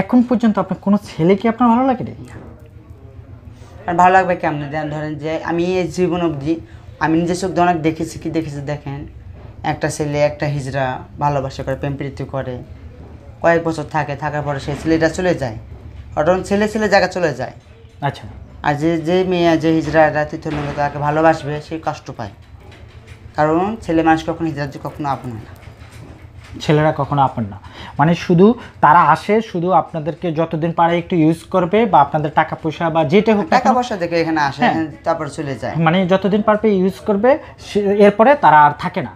এখন পর্যন্ত আপনার কোনো ছেলে কি আপনার ভালো লাগে রে আর ভালো লাগবে কেমন ধরেন যে আমি এই জীবন অবধি আমি নিজের চোখ অনেক দেখেছি কি দেখেছি দেখেন একটা ছেলে একটা হিজড়া ভালোবাসা করে প্রেম প্রীতি করে কয়েক বছর থাকে থাকার পরে সেই ছেলেটা চলে যায় অটন ছেলে ছেলে জায়গা চলে যায় আচ্ছা আর যে যে মেয়ে যে হিজড়া রাতে তাকে ভালোবাসবে সে কষ্ট পায় কারণ ছেলে মানুষ কখনো হিজড়া কখনো আপন হয় না ছেলেরা কখনো আপন না মানে শুধু তারা আসে শুধু আপনাদেরকে যতদিন পারে একটু ইউজ করবে বা আপনাদের টাকা পয়সা বা যেটা হোক টাকা পয়সা দেখে এখানে আসে হ্যাঁ। তারপর চলে যায় মানে যতদিন পারবে ইউজ করবে এরপরে তারা আর থাকে না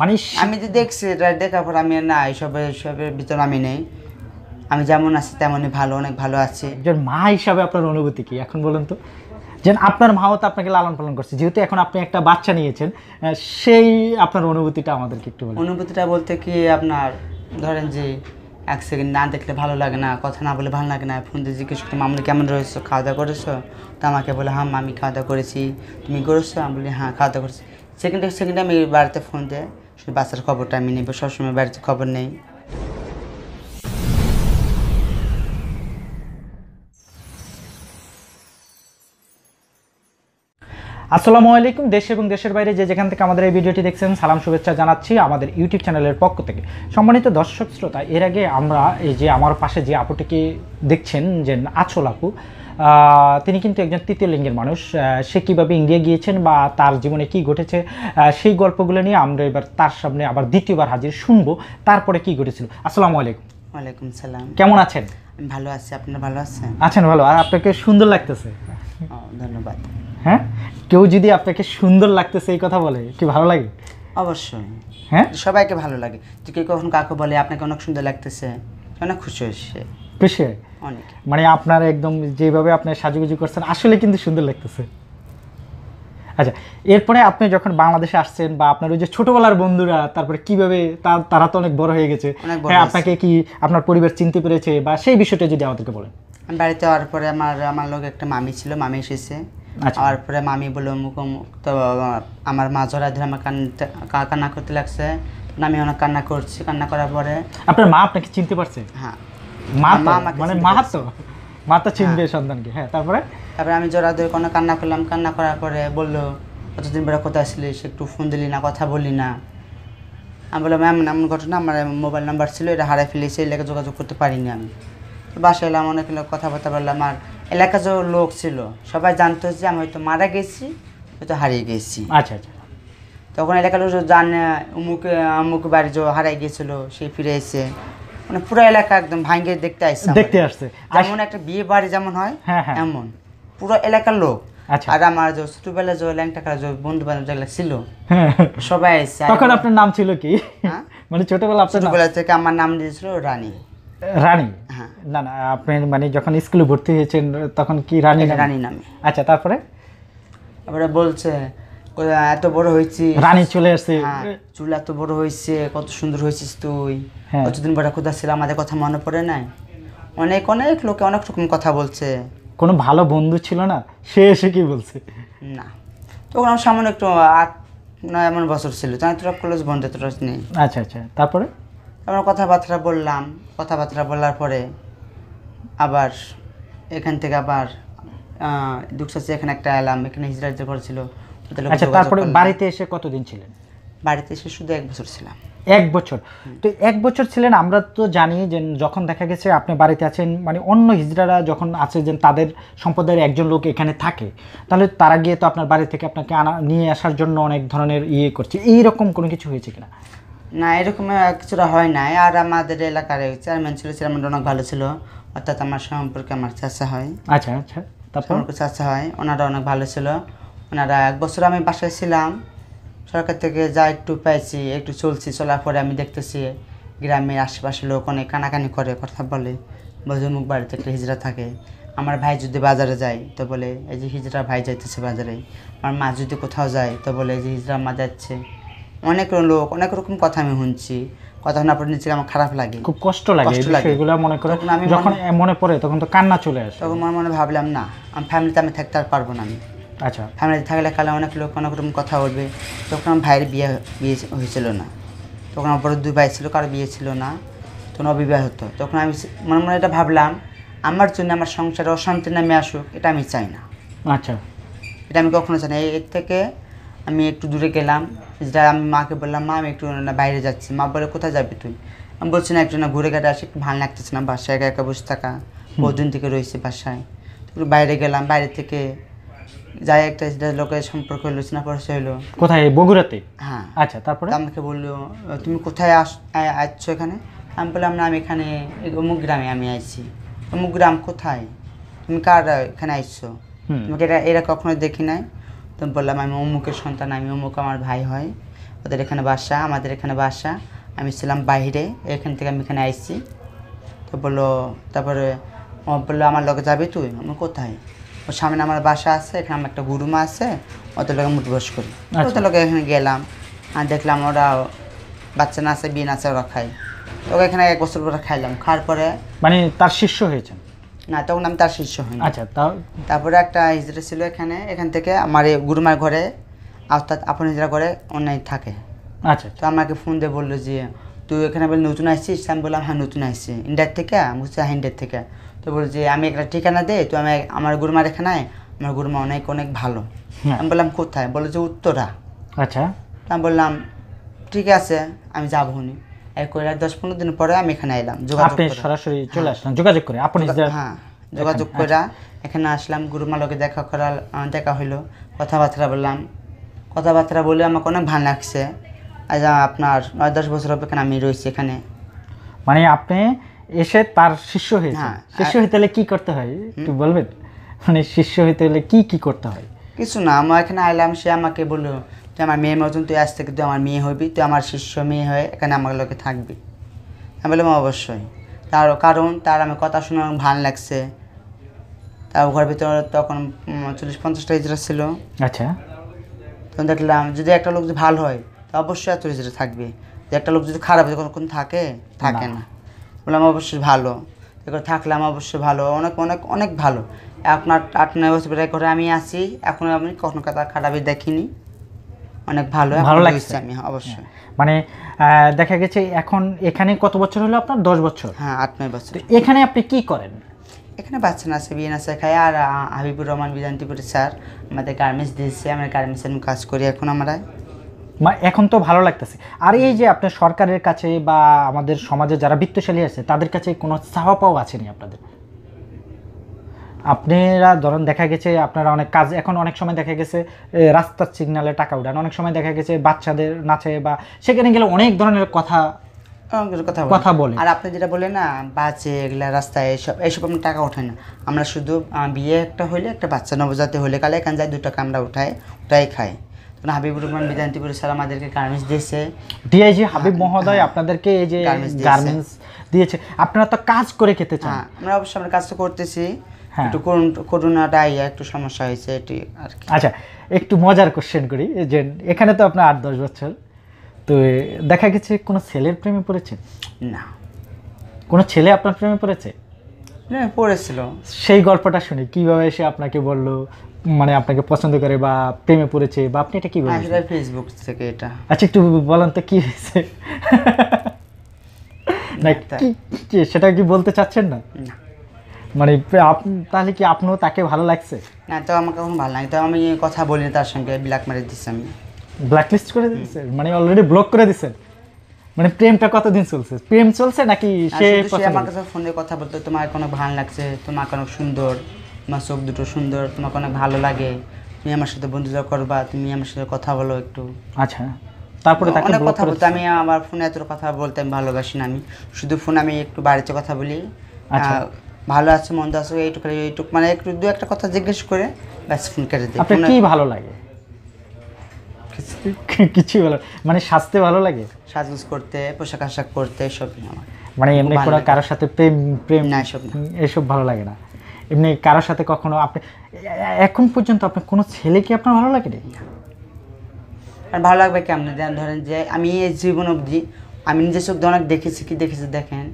মানে আমি যে দেখছি এটা দেখার পর আমি না এইসবের এইসবের ভিতরে আমি নেই আমি যেমন আছি তেমনই ভালো অনেক ভালো আছি একজন মা হিসাবে আপনার অনুভূতি কি এখন বলুন তো যেন আপনার মাও তো আপনাকে লালন পালন করছে যেহেতু এখন আপনি একটা বাচ্চা নিয়েছেন সেই আপনার অনুভূতিটা আমাদেরকে একটু বলুন অনুভূতিটা বলতে কি আপনার ধরেন যে এক সেকেন্ড না দেখলে ভালো লাগে না কথা না বলে ভালো লাগে না ফোন দিয়ে জিজ্ঞেস করতে মামলি কেমন রয়েছো খাওয়া দাওয়া করেছো তো আমাকে বলে হ্যাঁ মামি খাওয়া দাওয়া করেছি তুমি করেছো আমি বলি হ্যাঁ খাওয়া দাওয়া করেছি সেকেন্ডে সেকেন্ডে আমি বাড়িতে ফোন দেয় শুধু বাচ্চার খবরটা আমি নেবো সবসময় বাড়িতে খবর নেই আসসালামু আলাইকুম দেশ এবং দেশের বাইরে যে যেখান থেকে আমাদের এই ভিডিওটি দেখছেন সালাম শুভেচ্ছা জানাচ্ছি আমাদের ইউটিউব চ্যানেলের পক্ষ থেকে সম্মানিত দর্শক শ্রোতা এর আগে আমরা এই যে আমার পাশে যে আপুটিকে দেখছেন যে আচল আপু তিনি কিন্তু একজন তৃতীয় লিঙ্গের মানুষ সে কীভাবে ইন্ডিয়া গিয়েছেন বা তার জীবনে কি ঘটেছে সেই গল্পগুলো নিয়ে আমরা এবার তার সামনে আবার দ্বিতীয়বার হাজির শুনবো তারপরে কি ঘটেছিল আসসালামু আলাইকুম ওয়ালাইকুম সালাম কেমন আছেন ভালো আছি আপনার ভালো আছেন আছেন ভালো আর আপনাকে সুন্দর লাগতেছে ধন্যবাদ হ্যাঁ কেউ যদি আপনাকে সুন্দর লাগতেছে এই কথা বলে কি ভালো লাগে অবশ্যই হ্যাঁ সবাইকে ভালো লাগে যে কেউ কখন কাকে বলে আপনাকে অনেক সুন্দর লাগতেছে অনেক খুশি হয়েছে খুশি অনেক মানে আপনার একদম যেভাবে আপনি সাজুগুজু করছেন আসলে কিন্তু সুন্দর লাগতেছে আচ্ছা এরপরে আপনি যখন বাংলাদেশে আসছেন বা আপনার ওই যে ছোটবেলার বন্ধুরা তারপরে কিভাবে তারা তো অনেক বড় হয়ে গেছে হ্যাঁ, আপনাকে কি আপনার পরিবার চিনতে পেরেছে বা সেই বিষয়টা যদি আমাদেরকে বলেন বাড়িতে যাওয়ার পরে আমার আমার লোক একটা মামি ছিল মামি এসেছে আচ্ছা। আর পরে মামি বলল মুখোমুখ তো আমার মা জড়া ধরে আমার কান্না কান্না করতে লাগছে আমি অনেক কান্না করছি কান্না করার পরে আপনার মা আপনাকে চিনতে পারছে হ্যাঁ মা মানে তো মা তো চিনবে হ্যাঁ। সন্তানকে হ্যাঁ তারপরে তারপরে আমি জোড়া ধরে কোনো কান্না করলাম কান্না করার পরে বললো কতদিন পরে কোথায় আসলি সে একটু ফোন দিলি না কথা বলি না আমি বললাম এমন এমন ঘটনা আমার মোবাইল নাম্বার ছিল এটা হারাই ফেলেছি এলাকা যোগাযোগ করতে পারিনি আমি বাসায় এলাম অনেক কথাবার্তা বললাম আর এলাকা যে লোক ছিল সবাই জানতো যে আমি হয়তো মারা গেছি হয়তো হারিয়ে গেছি আচ্ছা আচ্ছা তখন এলাকার লোক জানে অমুক অমুক বাড়ি যে হারাই গেছিল সে ফিরে এসে মানে পুরো এলাকা একদম ভাঙ্গে দেখতে আসছে দেখতে আসছে যেমন একটা বিয়ে বাড়ি যেমন হয় হ্যাঁ, হ্যাঁ। এমন পুরো এলাকার লোক আচ্ছা। আর আমার যে ছোটবেলা যে ল্যাংটা যে বন্ধু বান্ধব যেগুলো ছিল হ্যাঁ। সবাই এসে তখন আপনার নাম ছিল কি মানে ছোটবেলা আপনার ছোটবেলা থেকে আমার নাম দিয়েছিল রানী রানী হ্যাঁ। না না আপনি মানে যখন স্কুলে ভর্তি হয়েছেন তখন কি রানী রানী নামে আচ্ছা তারপরে তারপরে বলছে এত বড় হয়েছি রানী চলে আসছে হ্যাঁ, চুল এত বড় হয়েছে কত সুন্দর হয়েছিস তুই হ্যাঁ। কতদিন বড় খোদা ছিল আমাদের কথা মনে পড়ে নাই অনেক অনেক লোকে অনেক রকম কথা বলছে কোনো ভালো বন্ধু ছিল না সে এসে কি বলছে না তখন আমার সামনে একটু আট নয় এমন বছর ছিল তাই তোরা ক্লোজ বন্ধু তোরা নেই আচ্ছা আচ্ছা তারপরে আমরা কথাবার্তা বললাম কথাবার্তা বলার পরে আবার এখান থেকে আবার দুঃখসাচি এখানে একটা এলাম এখানে হিজরা হিজরা করেছিল আচ্ছা, তারপরে বাড়িতে এসে কতদিন ছিলেন বাড়িতে এসে শুধু এক বছর ছিলাম এক বছর তো এক বছর ছিলেন আমরা তো জানি যে যখন দেখা গেছে আপনি বাড়িতে আছেন মানে অন্য হিজড়ারা যখন আছে যে তাদের সম্প্রদায়ের একজন লোক এখানে থাকে তাহলে তারা গিয়ে তো আপনার বাড়ি থেকে আপনাকে আনা নিয়ে আসার জন্য অনেক ধরনের ইয়ে করছে এইরকম কোনো কিছু হয়েছে কিনা না এরকম কিছুটা হয় নাই আর আমাদের এলাকার চেয়ারম্যান ছিল চেয়ারম্যান অনেক ভালো ছিল অর্থাৎ আমার সম্পর্কে আমার চাষা হয় আচ্ছা আচ্ছা তারপর চাষা হয় ওনারা অনেক ভালো ছিল ওনারা এক বছর আমি বাসায় ছিলাম সরকার থেকে যা একটু পাইছি একটু চলছি চলার পরে আমি দেখতেছি গ্রামের আশেপাশে লোক অনেক কানাকানি করে কথা বলে বজুমুখ বাড়িতে একটা হিজড়া থাকে আমার ভাই যদি বাজারে যায় তো বলে এই যে হিজড়া ভাই যাইতেছে বাজারে আমার মা যদি কোথাও যায় তো বলে এই যে হিজড়া মা যাচ্ছে অনেক লোক অনেক রকম কথা আমি শুনছি কথা শোনার পর নিজেকে আমার খারাপ লাগে খুব কষ্ট লাগে মনে করে আমি যখন মনে পড়ে তখন তো কান্না চলে আসে তখন আমার মনে ভাবলাম না আমি ফ্যামিলিতে আমি থাকতে আর পারবো না আমি আচ্ছা ফ্যামিলিতে থাকলে কালে অনেক লোক অনেক রকম কথা বলবে তখন আমার ভাইয়ের বিয়ে বিয়ে হয়েছিল না তখন আমার বড় দুই ভাই ছিল কারো বিয়ে ছিল না তখন অবিবাহ হতো তখন আমি মনে মনে এটা ভাবলাম আমার জন্য আমার সংসারে অশান্তি নামে আসুক এটা আমি চাই না আচ্ছা এটা আমি কখনো চাই না এর থেকে আমি একটু দূরে গেলাম যেটা আমি মাকে বললাম মা আমি একটু না বাইরে যাচ্ছি মা বলে কোথায় যাবি তুই আমি বলছি না একটু না ঘুরে ঘাটে আসি একটু ভালো লাগতেছে না বাসায় একা একা বসে থাকা বহুদিন থেকে রয়েছে বাসায় একটু বাইরে গেলাম বাইরে থেকে যাই একটা সেটা লোকের সম্পর্ক হলো চেনা পরিচয় হলো কোথায় বগুড়াতে হ্যাঁ আচ্ছা তারপরে আমাকে বললো তুমি কোথায় আস আসছো এখানে আমি বললাম না আমি এখানে অমুক গ্রামে আমি আইছি অমুক গ্রাম কোথায় তুমি কার এখানে আইসছো তোমাকে এটা এরা কখনো দেখি নাই তো বললাম আমি অমুকের সন্তান আমি অমুক আমার ভাই হয় ওদের এখানে বাসা আমাদের এখানে বাসা আমি ছিলাম বাহিরে এখান থেকে আমি এখানে আইছি তো বললো তারপরে ও বললো আমার লগে যাবে তুই আমি কোথায় ওর সামনে আমার বাসা আছে এখানে আমার একটা গুরুমা আছে ওদের লগে বস করি আচ্ছা। ওদের লগে এখানে গেলাম আর দেখলাম ওরা বাচ্চা আছে বিয়ে নাচে ওরা খায় ওকে এখানে এক বছর পরে খাইলাম খাওয়ার পরে মানে তার শিষ্য হয়েছেন না তখন আমি তার শিষ্য হইনি আচ্ছা তারপরে একটা হিজড়া ছিল এখানে এখান থেকে আমার এই গুরুমার ঘরে অর্থাৎ আপন হিজড়া ঘরে অন্যায় থাকে আচ্ছা, আচ্ছা তো আমাকে ফোন দিয়ে বললো যে তুই এখানে বলে নতুন আসছিস আমি বললাম হ্যাঁ নতুন আসছি ইন্ডিয়ার থেকে আমি হ্যাঁ ইন্ডিয়ার থেকে তো বলো যে আমি একটা ঠিকানা দে তো আমি আমার গুরুমার এখানে আমার গুরুমা অনেক অনেক ভালো হ্যাঁ। আমি বললাম কোথায় বললো যে উত্তরা আচ্ছা আমি বললাম ঠিক আছে আমি যাবো নি করে দশ পনেরো দিন পরে আমি এখানে এলাম আপনি সরাসরি হ্যাঁ। চলে আসলাম যোগাযোগ করে আপনি হ্যাঁ যোগাযোগ আচ্ছা। করে এখানে আসলাম গুরুমালকে দেখা করা দেখা হইলো কথাবার্তা বললাম কথাবার্তা বলে আমাকে অনেক ভালো লাগছে আজ আপনার নয় দশ বছর অপেক্ষা আমি রয়েছি এখানে মানে আপনি এসে তার শিষ্য হয়েছে হ্যাঁ, শিষ্য হইতে হলে কী করতে হয় একটু বলবেন মানে শিষ্য হইতে হলে কী কী করতে হয় কিছু না আমার এখানে আইলাম সে আমাকে বললো তুই আমার মেয়ের মতন তুই আজ থেকে তুই আমার মেয়ে হবি তুই আমার শিষ্য মেয়ে হয়ে এখানে আমার লোকে থাকবি আমি বললাম অবশ্যই তার কারণ তার আমি কথা শুনে ভালো লাগছে তার ঘরের ভিতরে তখন চল্লিশ পঞ্চাশটা ইজরা ছিল আচ্ছা তখন দেখলাম যদি একটা লোক যদি ভালো হয় তো অবশ্যই এত হিজড়া থাকবে যে একটা লোক যদি খারাপ হয় কোনো থাকে থাকে না বললাম অবশ্যই ভালো এরপর থাকলাম অবশ্যই ভালো অনেক অনেক অনেক ভালো আপনার আট নয় বছর করে আমি আছি এখন আমি কখনো কথা খারাপই দেখিনি অনেক ভালো ভালো লাগছে আমি হ্যাঁ, অবশ্যই হ্যাঁ। মানে দেখা গেছে এখন এখানে কত বছর হলো আপনার দশ বছর হ্যাঁ আট নয় বছর এখানে আপনি কি করেন এখানে বাচ্চা নাচে বিয়ে নাচে খাই আর হাবিবুর রহমান বিধানতিপুরের স্যার আমাদের গার্মেন্টস দিয়েছে আমরা গার্মেন্টসের কাজ করি এখন আমরা এখন তো ভালো লাগতেছে আর এই যে আপনার সরকারের কাছে বা আমাদের সমাজে যারা বৃত্তশালী আছে তাদের কাছে কোনো চাওয়া পাওয়া আছে নি আপনাদের আপনারা ধরেন দেখা গেছে আপনারা অনেক কাজ এখন অনেক সময় দেখা গেছে রাস্তার সিগনালে টাকা উঠান অনেক সময় দেখা গেছে বাচ্চাদের নাচে বা সেখানে গেলে অনেক ধরনের কথা কথা বলে আর আপনি যেটা বলে না বাচ্চা এগুলো রাস্তায় এসব এসব আপনি টাকা ওঠাই না আমরা শুধু বিয়ে একটা হলে একটা বাচ্চা নবজাতে হলে কালে এখান যায় দু টাকা আমরা উঠাই ওটাই খাই তখন হাবিবুর রহমান স্যার আমাদেরকে গার্মেন্টস দিয়েছে ডিআইজি হ্যাঁ, হাবিব মহোদয় হ্যাঁ, আপনাদেরকে এই যে গার্মেন্টস দিয়েছে আপনারা তো কাজ করে খেতে চান হ্যাঁ, আমরা অবশ্যই আমরা কাজ তো করতেছি হ্যাঁ। একটু করোনাটা আইয়া একটু সমস্যা হয়েছে এটি আর কি আচ্ছা একটু মজার কোশ্চেন করি যে এখানে তো আপনার আট দশ বছর তো দেখা গেছে কোনো ছেলের প্রেমে পড়েছে না কোনো ছেলে আপনার প্রেমে পড়েছে না পড়েছিল সেই গল্পটা শুনি কিভাবে সে আপনাকে বলল মানে আপনাকে পছন্দ করে বা প্রেমে পড়েছে বা আপনি এটা কি বলেন ফেসবুক থেকে এটা আচ্ছা একটু বলেন তো কি হয়েছে না সেটা কি বলতে চাচ্ছেন না না মানে তাহলে কি আপনিও তাকে ভালো লাগছে না তো আমার কখনো ভালো লাগে তো আমি কথা বলি তার সঙ্গে ব্ল্যাক মারি দিচ্ছি আমি ব্ল্যাকলিস্ট করে দিয়েছে মানে অলরেডি ব্লক করে দিয়েছেন মানে প্রেমটা কতদিন চলছে প্রেম চলছে নাকি সে আমার কাছে ফোনে কথা বলতে তোমার কোনো ভালো লাগছে তোমার কোনো সুন্দর তোমার চোখ দুটো সুন্দর তোমার অনেক ভালো লাগে তুমি আমার সাথে বন্ধুত্ব করবা তুমি আমার সাথে কথা বলো একটু আচ্ছা তারপরে তাকে অনেক কথা বলতে আমি আমার ফোনে এত কথা বলতে আমি ভালোবাসি না আমি শুধু ফোন আমি একটু বাড়িতে কথা বলি আচ্ছা ভালো আছে মন্দ আছে এইটুকু এইটুকু মানে একটু দু একটা কথা জিজ্ঞেস করে ব্যাস ফোন কেটে দিই আপনার কি ভালো লাগে কিছু ভালো মানে সাজতে ভালো লাগে সাজগুজ করতে পোশাক আশাক করতে সবই মানে এমনি কোনো কারোর সাথে প্রেম প্রেম না এসব এসব ভালো লাগে না এমনি কারোর সাথে কখনো আপনি এখন পর্যন্ত আপনার কোনো ছেলে কি আপনার ভালো লাগে আর ভালো লাগবে কেমন ধরেন যে আমি এই জীবন অবধি আমি নিজের চোখ অনেক দেখেছি কি দেখেছি দেখেন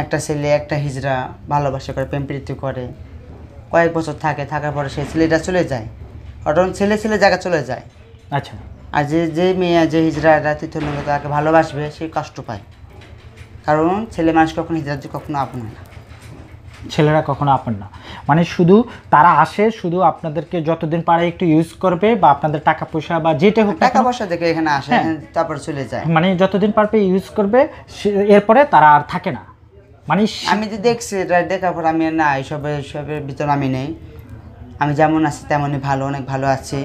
একটা ছেলে একটা হিজড়া ভালোবাসা করে প্রেম প্রীতি করে কয়েক বছর থাকে থাকার পরে সেই ছেলেটা চলে যায় কারণ ছেলে ছেলে জায়গা চলে যায় আচ্ছা আর যে যে মেয়ে যে তীর্থ তীর্থলিঙ্গ তাকে ভালোবাসবে সে কষ্ট পায় কারণ ছেলে মানুষ কখনো হিজড়ার কখনো আপন হয় না ছেলেরা কখনো আপন না মানে শুধু তারা আসে শুধু আপনাদেরকে যতদিন পারে একটু ইউজ করবে বা আপনাদের টাকা পয়সা বা যেটা হোক টাকা পয়সা দেখে এখানে আসে হ্যাঁ। তারপর চলে যায় মানে যতদিন পারবে ইউজ করবে এরপরে তারা আর থাকে না মানে আমি তো দেখছি দেখার পর আমি না এইসব এসবের ভিতর আমি নেই আমি যেমন আছি তেমনই ভালো অনেক ভালো আছি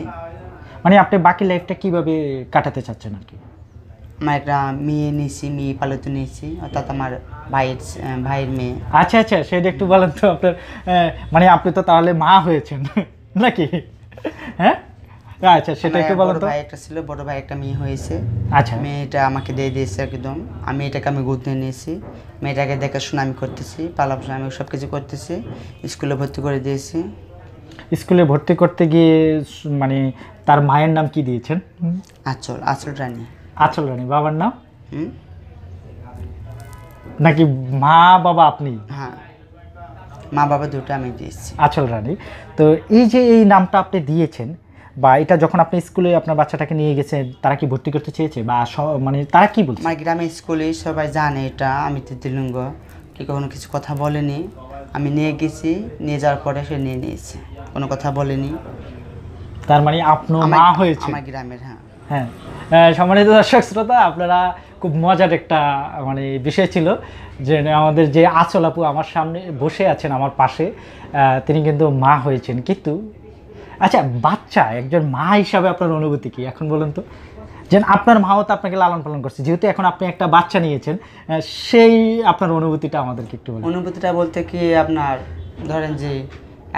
মানে আপনি বাকি লাইফটা কিভাবে কাটাতে চাচ্ছেন আর কি আমার একটা মেয়ে নিয়েছি মেয়ে পালিত নিয়েছি অর্থাৎ আমার ভাইয়ের ভাইয়ের মেয়ে আচ্ছা আচ্ছা সেটা একটু বলেন তো আপনার মানে আপনি তো তাহলে মা হয়েছেন নাকি হ্যাঁ হ্যাঁ, আচ্ছা সেটা একটু বলো তো ভাই একটা ছিল বড় ভাই একটা মেয়ে হয়েছে আচ্ছা মেয়েটা আমাকে দিয়ে দিয়েছে একদম আমি এটাকে আমি গুরুত্ব নিয়েছি মেয়েটাকে দেখাশোনা আমি করতেছি পালাপোষা আমি সব কিছু করতেছি স্কুলে ভর্তি করে দিয়েছি স্কুলে ভর্তি করতে গিয়ে মানে তার মায়ের নাম কি দিয়েছেন আচল আচল রানী আচল রানী বাবার নাম নাকি মা বাবা আপনি হ্যাঁ মা বাবা দুটো আমি দিয়েছি আচল রানী তো এই যে এই নামটা আপনি দিয়েছেন বা এটা যখন আপনি স্কুলে আপনার বাচ্চাটাকে নিয়ে গেছে তারা কি ভর্তি করতে চেয়েছে বা মানে তারা কি বলছে আমার গ্রামের স্কুলে সবাই জানে এটা আমি তিতিলিঙ্গ কি কখনো কিছু কথা বলেনি আমি নিয়ে গেছি নিয়ে যাওয়ার পরে সে নিয়ে নিয়েছে কোনো কথা বলেনি তার মানে আপনার মা হয়েছে আমার গ্রামের হ্যাঁ হ্যাঁ সম্মানিত দর্শক শ্রোতা আপনারা খুব মজার একটা মানে বিষয় ছিল যে আমাদের যে আচল আপু আমার সামনে বসে আছেন আমার পাশে তিনি কিন্তু মা হয়েছেন কিন্তু আচ্ছা বাচ্চা একজন মা হিসাবে আপনার অনুভূতি কি এখন বলুন তো যেন আপনার মাও তো আপনাকে লালন পালন করছে যেহেতু এখন আপনি একটা বাচ্চা নিয়েছেন সেই আপনার অনুভূতিটা আমাদেরকে একটু বলুন অনুভূতিটা বলতে কি আপনার ধরেন যে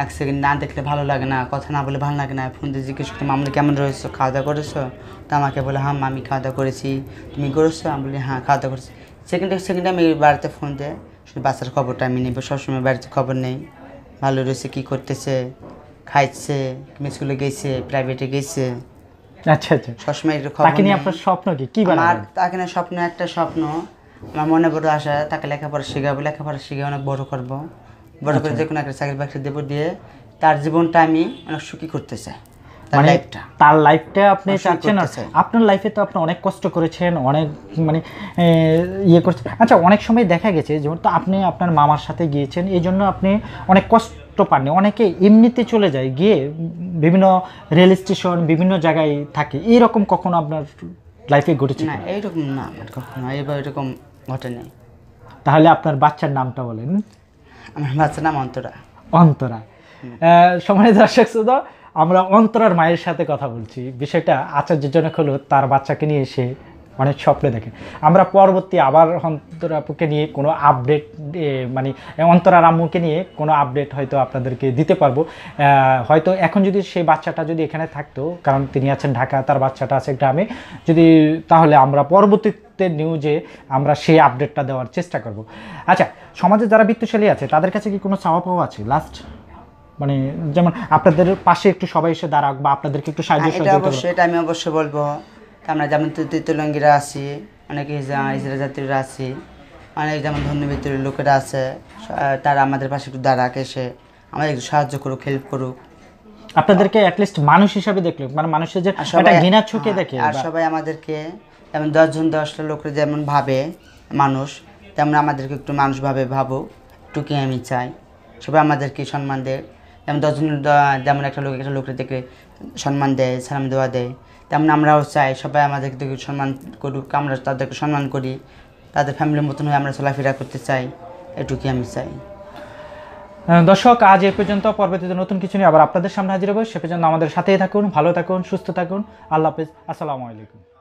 এক সেকেন্ড না দেখলে ভালো লাগে না কথা না বলে ভালো লাগে না ফোন দিয়ে জিজ্ঞেস করতে মামনি কেমন রয়েছো খাওয়া দাওয়া করেছো তো আমাকে বলে হ্যাঁ মামি খাওয়া দাওয়া করেছি তুমি করেছো আমি বলি হ্যাঁ খাওয়া দাওয়া করেছি সেকেন্ড সেকেন্ডে আমি বাড়িতে ফোন দেয় শুধু বাচ্চার খবরটা আমি নেবো সবসময় বাড়িতে খবর নেই ভালো রয়েছে কী করতেছে খাইছে স্কুলে গেছে প্রাইভেটে গেছে আচ্ছা আচ্ছা সবসময় খবর মানে আপনার স্বপ্ন কি কি আমার স্বপ্ন একটা স্বপ্ন আমার মনে বড় আশা তাকে লেখাপড়া শেখাবো লেখাপড়া শিখে অনেক বড় করব বড় আচ্ছা। করে যে একটা চাকরি বাকরি দেবো দিয়ে তার জীবনটা আমি অনেক সুখী করতে চাই তার লাইফটা মানে আপনি আপনার লাইফে তো আপনি অনেক কষ্ট করেছেন অনেক মানে ইয়ে করছেন আচ্ছা অনেক সময় দেখা গেছে যেমন তো আপনি আপনার মামার সাথে গিয়েছেন এই জন্য আপনি অনেক কষ্ট কষ্ট পাননি অনেকে এমনিতে চলে যায় গিয়ে বিভিন্ন রেল স্টেশন বিভিন্ন জায়গায় থাকে এরকম কখনো আপনার লাইফে ঘটেছে না এইরকম না কখনো এবার এরকম ঘটেনি তাহলে আপনার বাচ্চার নামটা বলেন আমার বাচ্চার নাম অন্তরা অন্তরা সময় দর্শক শুধু আমরা অন্তরার মায়ের সাথে কথা বলছি বিষয়টা আচার্যজনক হলো তার বাচ্চাকে নিয়ে এসে অনেক মানে স্বপ্নে দেখে আমরা পরবর্তী আবার অন্তরাপুকে নিয়ে কোনো আপডেট মানে অন্তরারাম্মুকে নিয়ে কোনো আপডেট হয়তো আপনাদেরকে দিতে পারবো হয়তো এখন যদি সেই বাচ্চাটা যদি এখানে থাকতো কারণ তিনি আছেন ঢাকা তার বাচ্চাটা আছে গ্রামে যদি তাহলে আমরা পরবর্তী নিউজে আমরা সেই আপডেটটা দেওয়ার চেষ্টা করব আচ্ছা সমাজে যারা বৃত্তশালী আছে তাদের কাছে কি কোনো চাওয়া পাওয়া আছে লাস্ট মানে যেমন আপনাদের পাশে একটু সবাই এসে দাঁড়াক বা আপনাদেরকে একটু সাহায্য হ্যাঁ, এটা অবশ্যই এটা আমি অবশ্যই বলবো আমরা যেমন তৈতলঙ্গিরা আছি অনেকে ইসরা জাতিরা আছি অনেক যেমন ধন্যবিত্তর লোকেরা আছে তারা আমাদের পাশে একটু দাঁড়াক এসে আমাদের একটু সাহায্য করুক হেল্প করুক আপনাদেরকে অ্যাটলিস্ট মানুষ হিসাবে দেখলো মানে মানুষের যে সবাই ঘৃণা ছুকে হ্যাঁ, দেখে আর সবাই আমাদেরকে যেমন দশজন দশটা লোকের যেমন ভাবে মানুষ তেমন আমাদেরকে একটু মানুষভাবে ভাবো একটুকি আমি চাই সবাই আমাদেরকে সম্মান দেয় যেমন দশজন যেমন একটা লোক একটা লোকের দেখে সম্মান দেয় সালাম দেওয়া দেয় তেমন আমরাও চাই সবাই আমাদেরকে সম্মান করুক আমরা তাদেরকে সম্মান করি তাদের ফ্যামিলির মতন হয়ে আমরা চলাফেরা করতে চাই এটুকুই আমি চাই দর্শক আজ এ পর্যন্ত পরবর্তীতে নতুন কিছু নিয়ে আবার আপনাদের সামনে হাজির হবো সে পর্যন্ত আমাদের সাথেই থাকুন ভালো থাকুন সুস্থ থাকুন আল্লাহ হাফেজ আসসালামু আলাইকুম